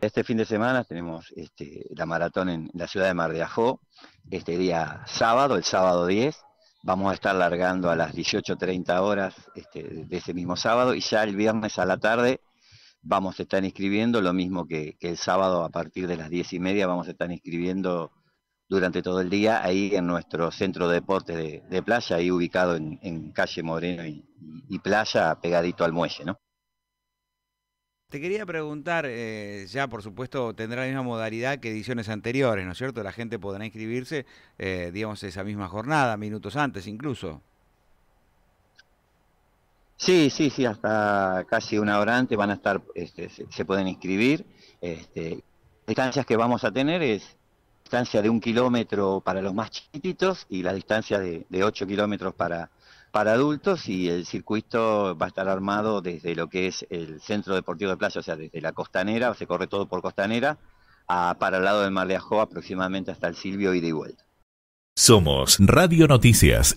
Este fin de semana tenemos este, la maratón en la ciudad de Mar de Ajó, este día sábado, el sábado 10. Vamos a estar largando a las 18.30 horas este, de ese mismo sábado y ya el viernes a la tarde vamos a estar inscribiendo, lo mismo que, el sábado a partir de las 10.30 y media vamos a estar inscribiendo durante todo el día ahí en nuestro centro de deportes de, playa, ahí ubicado en, calle Moreno y, y, playa, pegadito al muelle, ¿no? Te quería preguntar, eh, ya por supuesto tendrá la misma modalidad que ediciones anteriores, ¿no es cierto? La gente podrá inscribirse, eh, digamos, esa misma jornada, minutos antes incluso. Sí, sí, sí, hasta casi una hora antes van a estar, este, se pueden inscribir. Este, distancias que vamos a tener es distancia de un kilómetro para los más chiquititos y la distancia de ocho kilómetros para para adultos y el circuito va a estar armado desde lo que es el Centro Deportivo de Playa, o sea, desde la costanera, se corre todo por costanera, a, para el lado del Mar de Ajoa, aproximadamente hasta el Silvio y de vuelta. Somos Radio Noticias.